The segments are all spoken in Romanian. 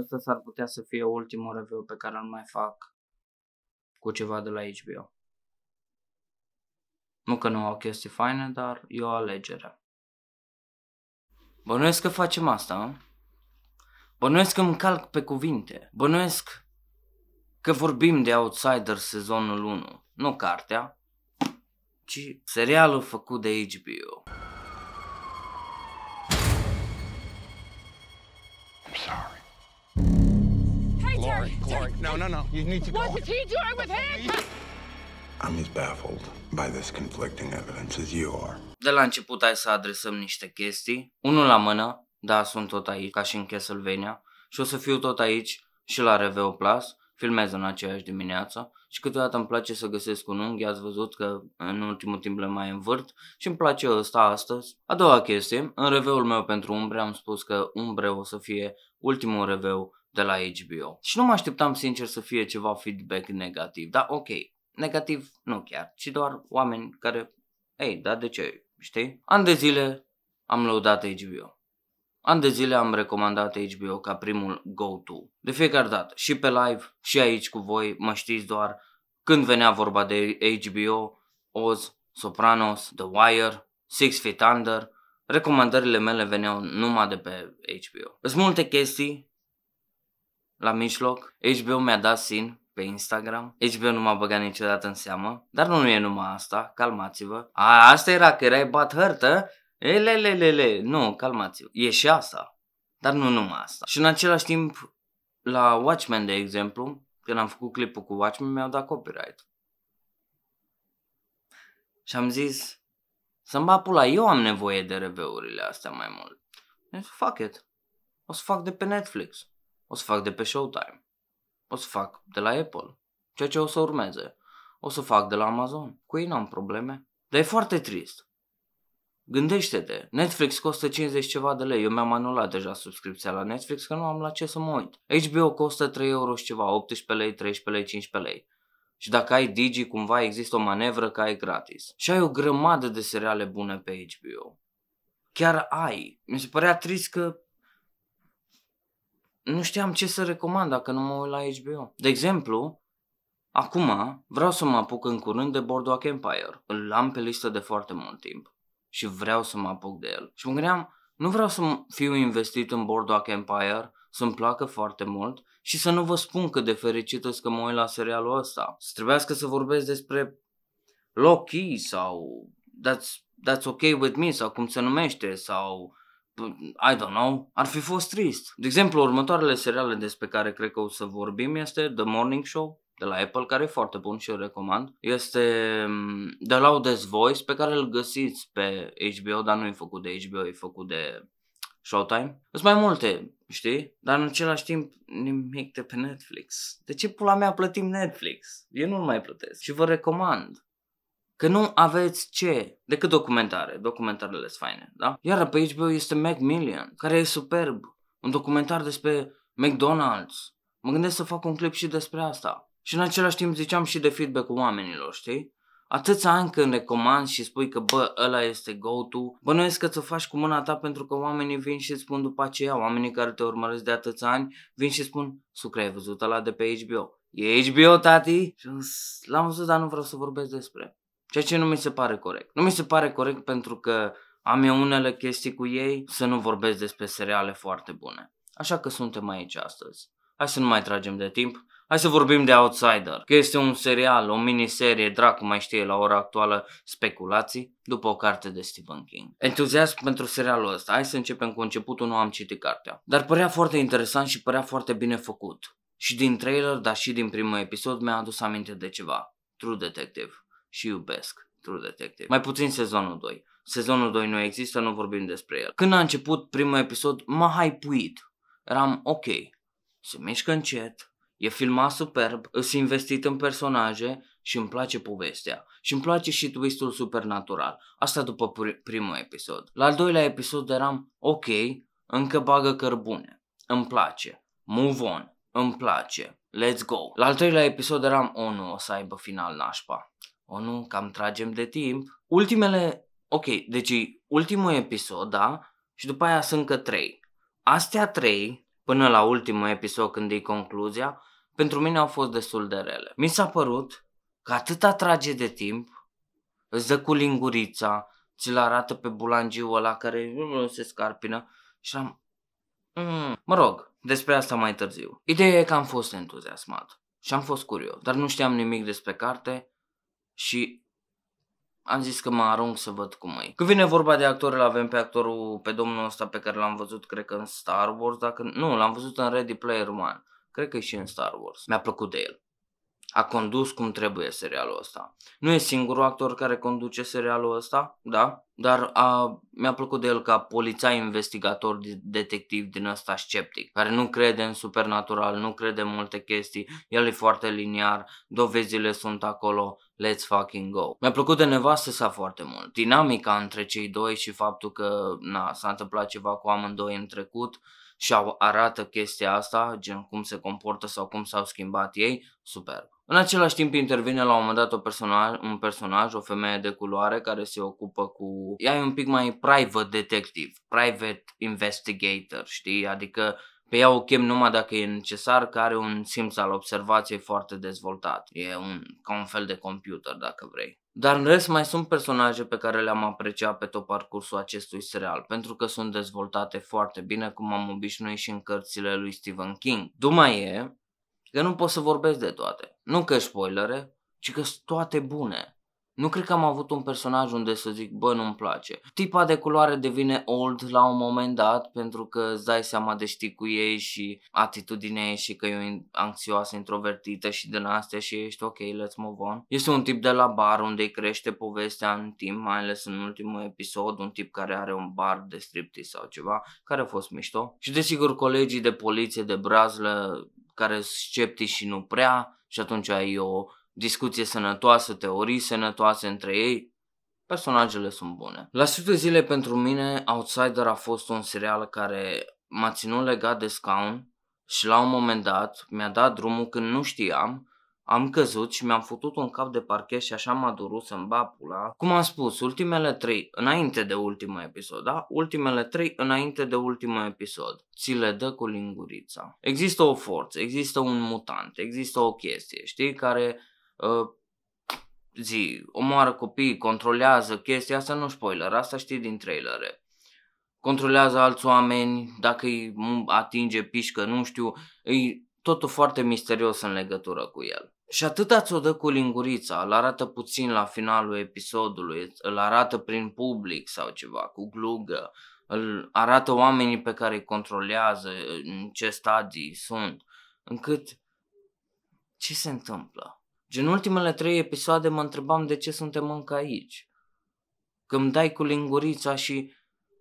Asta s-ar putea să fie ultimul review pe care îl mai fac cu ceva de la HBO. Nu că nu au chestii faine, dar e o alegere. Bănuiesc că facem asta, nu? Bănuiesc că îmi calc pe cuvinte. Bănuiesc că vorbim de Outsider sezonul 1. Nu cartea, ci serialul făcut de HBO. I'm sorry. Glory, glory. No, no, no. You need to go. What is he doing with him? I'm as baffled by this conflicting evidence as you are. De la început hai să adresăm niște chestii. Unul la mână, da, sunt tot aici, ca și în Castlevania, și o să fiu tot aici și la Reveo Plus, filmez în aceeași dimineață și câteodată îmi place să găsesc un unghi, ați văzut că în ultimul timp le mai învârt și îmi place ăsta astăzi. A doua chestie, în reveul meu pentru umbre am spus că umbre o să fie ultimul reveu de la HBO. Și nu mă așteptam sincer să fie ceva feedback negativ, dar ok, negativ nu chiar, ci doar oameni care, ei, da de ce, știi? An de zile am lăudat HBO. An de zile am recomandat HBO ca primul go-to. De fiecare dată, și pe live, și aici cu voi, mă știți doar când venea vorba de HBO, Oz, Sopranos, The Wire, Six Feet Under, recomandările mele veneau numai de pe HBO. Sunt multe chestii la mijloc. HBO mi-a dat sin pe Instagram. HBO nu m-a băgat niciodată în seamă. Dar nu, e numai asta, calmați-vă. A, asta era că erai bat hărtă? Elelelele, nu, calmați-vă. E și asta. Dar nu numai asta. Și în același timp, la Watchmen, de exemplu, când am făcut clipul cu Watchmen, mi-au dat copyright. Și am zis, să-mi bat pula, eu am nevoie de reveurile astea mai mult. Deci, fuck it. O să fac de pe Netflix o să fac de pe Showtime, o să fac de la Apple, ceea ce o să urmeze, o să fac de la Amazon. Cu ei n-am probleme, dar e foarte trist. Gândește-te, Netflix costă 50 ceva de lei, eu mi-am anulat deja subscripția la Netflix că nu am la ce să mă uit. HBO costă 3 euro și ceva, 18 lei, 13 lei, 15 lei. Și dacă ai Digi, cumva există o manevră ca ai gratis. Și ai o grămadă de seriale bune pe HBO. Chiar ai. Mi se părea trist că nu știam ce să recomand dacă nu mă uit la HBO. De exemplu, acum vreau să mă apuc în curând de Boardwalk Empire. Îl am pe listă de foarte mult timp și vreau să mă apuc de el. Și mă gândeam, nu vreau să fiu investit în Boardwalk Empire, să-mi placă foarte mult și să nu vă spun cât de fericită că mă uit la serialul ăsta. Să trebuiască să vorbesc despre Loki sau That's, That's Okay With Me sau cum se numește sau I don't know, ar fi fost trist. De exemplu, următoarele seriale despre care cred că o să vorbim este The Morning Show, de la Apple, care e foarte bun și îl recomand. Este The mm, Loudest Voice, pe care îl găsiți pe HBO, dar nu e făcut de HBO, e făcut de Showtime. Sunt mai multe, știi? Dar în același timp nimic de pe Netflix. De ce pula mea plătim Netflix? Eu nu-l mai plătesc și vă recomand. Că nu aveți ce decât documentare. Documentarele sunt faine, da? Iar pe HBO este Macmillan, care e superb. Un documentar despre McDonald's. Mă gândesc să fac un clip și despre asta. Și în același timp ziceam și de feedback-ul oamenilor, știi? Atâția ani când recomand și spui că bă, ăla este go-to, bănuiesc că ți-o faci cu mâna ta pentru că oamenii vin și spun după aceea, oamenii care te urmăresc de atâția ani, vin și spun, sucre, ai văzut ăla de pe HBO? E HBO, tati? Și l-am văzut, dar nu vreau să vorbesc despre. Ceea ce nu mi se pare corect. Nu mi se pare corect pentru că am eu unele chestii cu ei să nu vorbesc despre seriale foarte bune. Așa că suntem aici astăzi. Hai să nu mai tragem de timp. Hai să vorbim de Outsider, că este un serial, o miniserie, dracu mai știe la ora actuală, speculații, după o carte de Stephen King. Entuziasm pentru serialul ăsta, hai să începem cu începutul, nu am citit cartea. Dar părea foarte interesant și părea foarte bine făcut. Și din trailer, dar și din primul episod mi-a adus aminte de ceva. True Detective și iubesc True Detective. Mai puțin sezonul 2. Sezonul 2 nu există, nu vorbim despre el. Când a început primul episod, m-a hypuit. Eram ok, se mișcă încet, e filmat superb, îs investit în personaje și îmi place povestea. Și îmi place și twistul supernatural. Asta după pr- primul episod. La al doilea episod eram ok, încă bagă cărbune. Îmi place. Move on. Îmi place. Let's go. La al treilea episod eram, oh nu, o să aibă final nașpa. O nu, cam tragem de timp. Ultimele, ok, deci ultimul episod, da, și după aia sunt încă trei. Astea trei, până la ultimul episod când e concluzia, pentru mine au fost destul de rele. Mi s-a părut că atâta trage de timp, îți dă cu lingurița, ți-l arată pe bulangiu ăla care nu se scarpină și am... Mm. Mă rog, despre asta mai târziu. Ideea e că am fost entuziasmat și am fost curios, dar nu știam nimic despre carte și am zis că mă arunc să văd cum e. Când vine vorba de actor, îl avem pe actorul, pe domnul ăsta pe care l-am văzut, cred că în Star Wars, dacă nu, l-am văzut în Ready Player One. Cred că e și în Star Wars. Mi-a plăcut de el a condus cum trebuie serialul ăsta. Nu e singurul actor care conduce serialul ăsta, da? Dar a, mi-a plăcut de el ca polițai investigator, detectiv din ăsta sceptic, care nu crede în supernatural, nu crede în multe chestii, el e foarte liniar, dovezile sunt acolo, let's fucking go. Mi-a plăcut de nevastă sa foarte mult, dinamica între cei doi și faptul că na, s-a întâmplat ceva cu amândoi în trecut, și arată chestia asta, gen cum se comportă sau cum s-au schimbat ei, superb. În același timp intervine la un moment dat o personaj, un personaj, o femeie de culoare care se ocupă cu... Ea e un pic mai private detective, private investigator, știi? Adică pe ea o chem numai dacă e necesar, că are un simț al observației foarte dezvoltat. E un, ca un fel de computer, dacă vrei. Dar în rest mai sunt personaje pe care le-am apreciat pe tot parcursul acestui serial, pentru că sunt dezvoltate foarte bine, cum am obișnuit și în cărțile lui Stephen King. Duma e Că nu pot să vorbesc de toate. Nu că spoilere, ci că sunt toate bune. Nu cred că am avut un personaj unde să zic, bă, nu-mi place. Tipa de culoare devine old la un moment dat pentru că îți dai seama de știi cu ei și atitudinea ei și că e anxioasă, introvertită și din astea și ești ok, let's move on. Este un tip de la bar unde îi crește povestea în timp, mai ales în ultimul episod, un tip care are un bar de striptease sau ceva, care a fost mișto. Și desigur colegii de poliție de brazlă care sunt sceptici și nu prea și atunci ai o discuție sănătoasă, teorii sănătoase între ei. Personajele sunt bune. La sute zile pentru mine, Outsider a fost un serial care m-a ținut legat de scaun și la un moment dat mi-a dat drumul când nu știam am căzut și mi-am futut un cap de parchet și așa m-a durut să-mi ba pula. Cum am spus, ultimele trei înainte de ultimul episod, da? Ultimele trei înainte de ultimul episod. Ți le dă cu lingurița. Există o forță, există un mutant, există o chestie, știi, care uh, zi, omoară copii, controlează chestia asta, nu spoiler, asta știi din trailere controlează alți oameni, dacă îi atinge pișcă, nu știu, e totul foarte misterios în legătură cu el. Și atât ați o dă cu lingurița, îl arată puțin la finalul episodului, îl arată prin public sau ceva, cu glugă, îl arată oamenii pe care îi controlează, în ce stadii sunt, încât ce se întâmplă? Gen ultimele trei episoade mă întrebam de ce suntem încă aici. Când dai cu lingurița și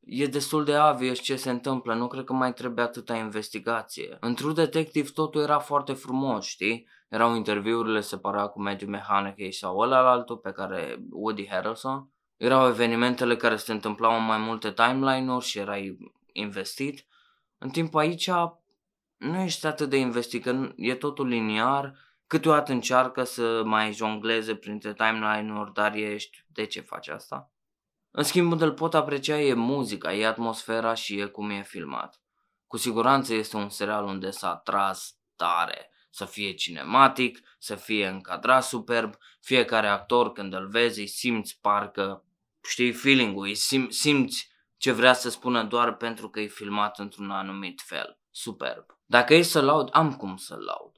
e destul de avios ce se întâmplă, nu cred că mai trebuie atâta investigație. Într-un detectiv totul era foarte frumos, știi? erau interviurile, separat cu Matthew McConaughey sau ălălaltul pe care Woody Harrelson. Erau evenimentele care se întâmplau în mai multe timeline-uri și erai investit. În timp aici nu ești atât de investit, că e totul liniar, câteodată încearcă să mai jongleze printre timeline-uri, dar ești, de ce faci asta? În schimb, unde îl pot aprecia e muzica, e atmosfera și e cum e filmat. Cu siguranță este un serial unde s-a tras tare să fie cinematic, să fie încadrat superb, fiecare actor când îl vezi îi simți parcă, știi, feeling-ul, îi sim- simți ce vrea să spună doar pentru că e filmat într-un anumit fel. Superb. Dacă e să-l laud, am cum să-l laud.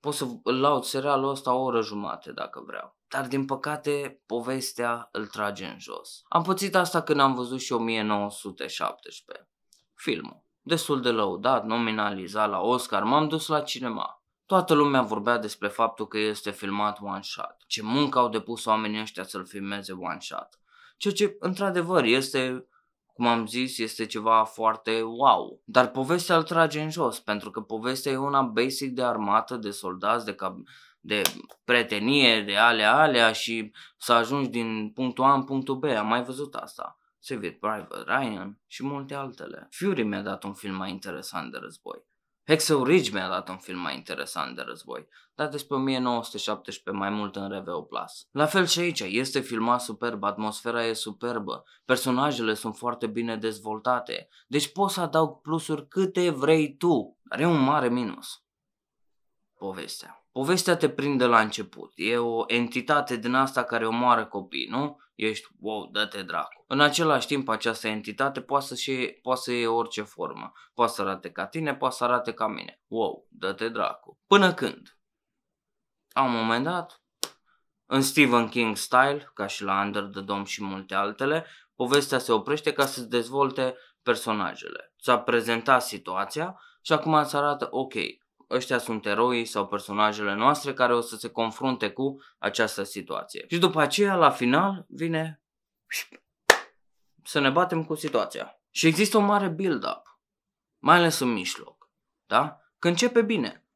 Pot să îl laud serialul ăsta o oră jumate dacă vreau. Dar din păcate, povestea îl trage în jos. Am pățit asta când am văzut și 1917. Filmul. Destul de lăudat, nominalizat la Oscar, m-am dus la cinema Toată lumea vorbea despre faptul că este filmat one shot, ce muncă au depus oamenii ăștia să-l filmeze one shot. Ceea ce, într-adevăr, este, cum am zis, este ceva foarte wow. Dar povestea îl trage în jos, pentru că povestea e una basic de armată, de soldați, de, cap- de pretenie, de alea, alea și să ajungi din punctul A în punctul B. Am mai văzut asta. Se vede Private Ryan și multe altele. Fury mi-a dat un film mai interesant de război. Hexel Ridge mi-a dat un film mai interesant de război, dar despre 1917 mai mult în Reveo Plus. La fel și aici, este filmat superb, atmosfera e superbă, personajele sunt foarte bine dezvoltate, deci poți să adaug plusuri câte vrei tu, dar e un mare minus povestea. Povestea te prinde la început. E o entitate din asta care omoară copii, nu? Ești, wow, dă-te dracu. În același timp, această entitate poate să, și, poate să iei orice formă. Poate să arate ca tine, poate să arate ca mine. Wow, dă-te dracu. Până când? La un moment dat, în Stephen King style, ca și la Under the Dome și multe altele, povestea se oprește ca să-ți dezvolte personajele. Ți-a prezentat situația și acum îți arată, ok, ăștia sunt eroii sau personajele noastre care o să se confrunte cu această situație. Și după aceea, la final, vine să ne batem cu situația. Și există o mare build-up, mai ales în mijloc, da? Când începe bine,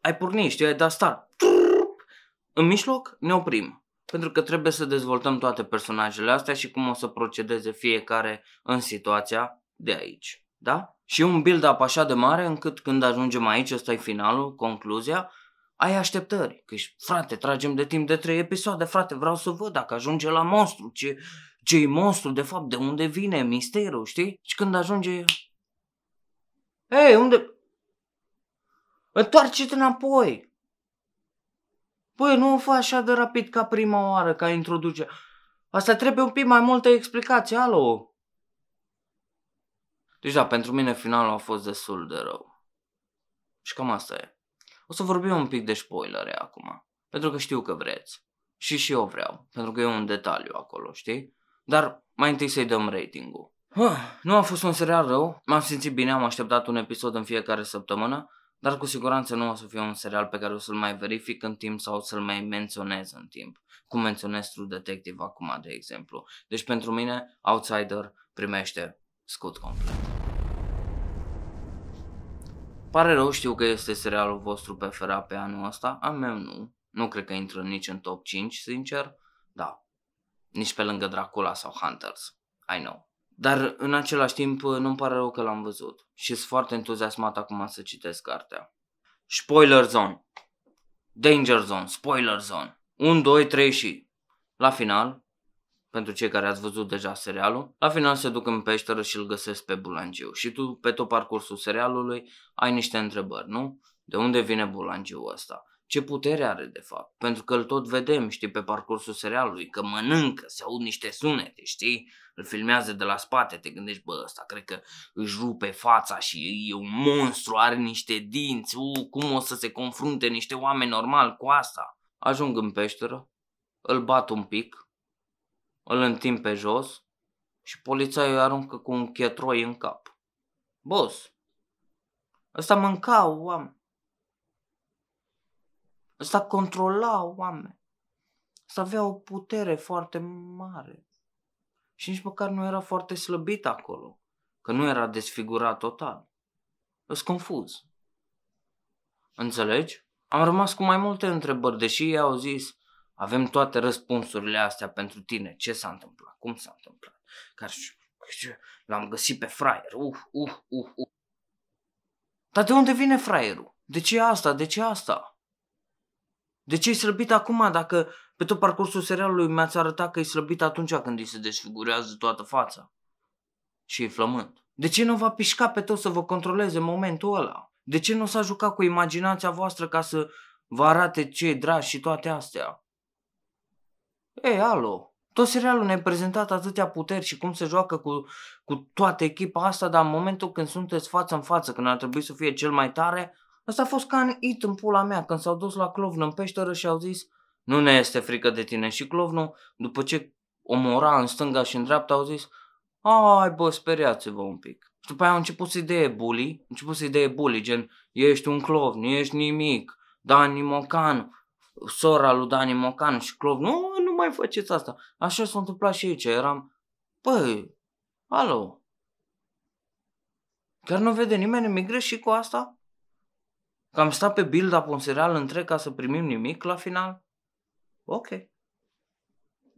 ai pornit, știi, ai dat start. În mijloc ne oprim, pentru că trebuie să dezvoltăm toate personajele astea și cum o să procedeze fiecare în situația de aici da? Și un build-up așa de mare încât când ajungem aici, ăsta e finalul, concluzia, ai așteptări. Că frate, tragem de timp de trei episoade, frate, vreau să văd dacă ajunge la monstru, ce, ce e monstru, de fapt, de unde vine misterul, știi? Și când ajunge... hey, unde... Întoarce-te înapoi! Păi, nu o faci așa de rapid ca prima oară, ca introduce. Asta trebuie un pic mai multă explicație, alo! Deci da, pentru mine finalul a fost destul de rău. Și cam asta e. O să vorbim un pic de spoilere acum, pentru că știu că vreți. Și și eu vreau, pentru că e un detaliu acolo, știi? Dar mai întâi să-i dăm ratingul. Huh, nu a fost un serial rău, m-am simțit bine, am așteptat un episod în fiecare săptămână, dar cu siguranță nu o să fie un serial pe care o să-l mai verific în timp sau să-l mai menționez în timp, cum menționez True Detective acum, de exemplu. Deci pentru mine, Outsider primește scut complet. Pare rău, știu că este serialul vostru preferat pe anul ăsta, a meu nu. Nu cred că intră nici în top 5, sincer. Da. Nici pe lângă Dracula sau Hunters. I know. Dar în același timp nu-mi pare rău că l-am văzut și sunt foarte entuziasmat acum să citesc cartea. Spoiler Zone Danger Zone, Spoiler Zone 1, 2, 3 și... La final, pentru cei care ați văzut deja serialul, la final se duc în peșteră și îl găsesc pe Bulangiu și tu pe tot parcursul serialului ai niște întrebări, nu? De unde vine Bulangiu ăsta? Ce putere are de fapt? Pentru că îl tot vedem, știi, pe parcursul serialului, că mănâncă, se aud niște sunete, știi? Îl filmează de la spate, te gândești, bă, ăsta cred că își rupe fața și e un monstru, are niște dinți, u, cum o să se confrunte niște oameni normal cu asta? Ajung în peșteră, îl bat un pic, îl întind pe jos și poliția îi aruncă cu un chetroi în cap. Bos, ăsta mâncau oameni. Ăsta controla oameni. Ăsta avea o putere foarte mare. Și nici măcar nu era foarte slăbit acolo, că nu era desfigurat total. Îs confuz. Înțelegi? Am rămas cu mai multe întrebări, deși ei au zis avem toate răspunsurile astea pentru tine. Ce s-a întâmplat? Cum s-a întâmplat? Care păi L-am găsit pe fraier. Uh, uh, uh, uh. Dar de unde vine fraierul? De ce asta? De ce asta? De ce e slăbit acum dacă pe tot parcursul serialului mi-ați arătat că e slăbit atunci când îi se desfigurează toată fața? Și e flământ. De ce nu va pișca pe tot să vă controleze momentul ăla? De ce nu s-a jucat cu imaginația voastră ca să vă arate ce e drag și toate astea? Ei, alo, tot serialul ne-a prezentat atâtea puteri și cum se joacă cu, cu toată echipa asta, dar în momentul când sunteți față în față, când ar trebui să fie cel mai tare, asta a fost ca în it în pula mea, când s-au dus la Clovnă în peșteră și au zis nu ne este frică de tine. Și Clovnu, după ce omora în stânga și în dreapta, au zis ai bă, speriați-vă un pic. Și după aia au început să-i deie bully, au început să-i deie bully, gen ești un clov, nu ești nimic, Dani Mocan, sora lui Dani Mocan și Clov, nu, mai faceți asta. Așa s-a întâmplat și aici, eram, păi, alo, chiar nu vede nimeni nimic greșit cu asta? Că am stat pe build-up un serial întreg ca să primim nimic la final? Ok.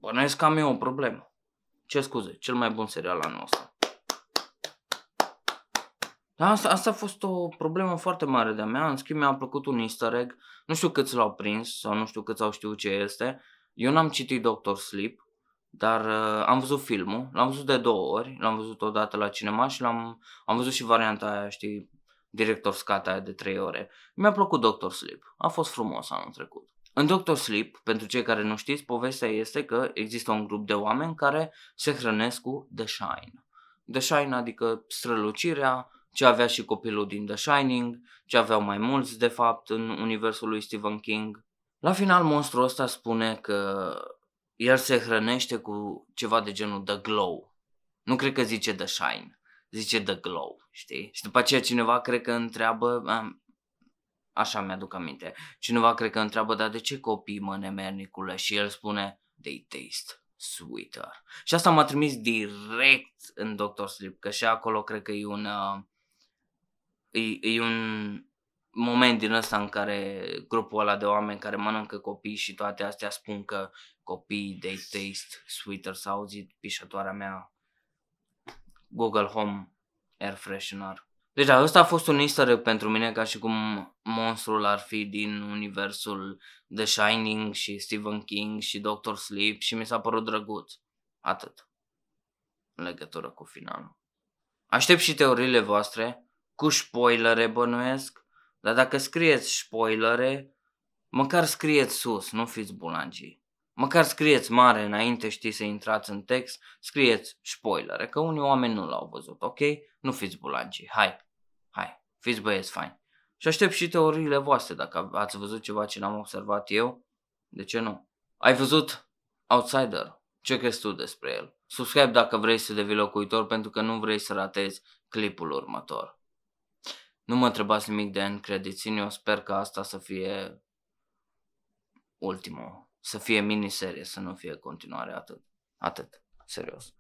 Bănuiesc că am eu o problemă. Ce scuze, cel mai bun serial la nostru, Dar asta, asta a fost o problemă foarte mare de-a mea, în schimb mi-a plăcut un easter egg, nu știu câți l-au prins sau nu știu câți au știut ce este, eu n-am citit Doctor Sleep, dar uh, am văzut filmul, l-am văzut de două ori, l-am văzut o dată la cinema și l-am am văzut și varianta aia, știi, director scata aia de trei ore. Mi-a plăcut Doctor Sleep, a fost frumos anul trecut. În Doctor Sleep, pentru cei care nu știți, povestea este că există un grup de oameni care se hrănesc cu The Shine. The Shine adică strălucirea, ce avea și copilul din The Shining, ce aveau mai mulți de fapt în universul lui Stephen King la final, monstrul ăsta spune că el se hrănește cu ceva de genul The Glow. Nu cred că zice The Shine, zice The Glow, știi? Și după aceea cineva cred că întreabă, așa mi-aduc aminte, cineva cred că întreabă, dar de ce copii mă nemernicule? Și el spune, they taste sweeter. Și asta m-a trimis direct în Doctor Sleep, că și acolo cred că e un... Uh, e, e un moment din ăsta în care grupul ăla de oameni care mănâncă copii și toate astea spun că copiii they taste sweeter s au auzit pișătoarea mea Google Home Air Freshener. Deci da, ăsta a fost un easter egg pentru mine ca și cum monstrul ar fi din universul The Shining și Stephen King și Doctor Sleep și mi s-a părut drăguț. Atât. În legătură cu finalul. Aștept și teoriile voastre, cu spoilere bănuiesc, dar dacă scrieți spoilere, măcar scrieți sus, nu fiți bulangii. Măcar scrieți mare înainte, știi să intrați în text, scrieți spoilere, că unii oameni nu l-au văzut, ok? Nu fiți bulangii, hai, hai, fiți băieți faini. Și aștept și teoriile voastre, dacă ați văzut ceva ce n-am observat eu, de ce nu? Ai văzut Outsider? Ce crezi tu despre el? Subscribe dacă vrei să devii locuitor pentru că nu vrei să ratezi clipul următor. Nu mă întrebați nimic de N, eu sper că asta să fie ultimul, să fie miniserie, să nu fie continuare atât. Atât, serios.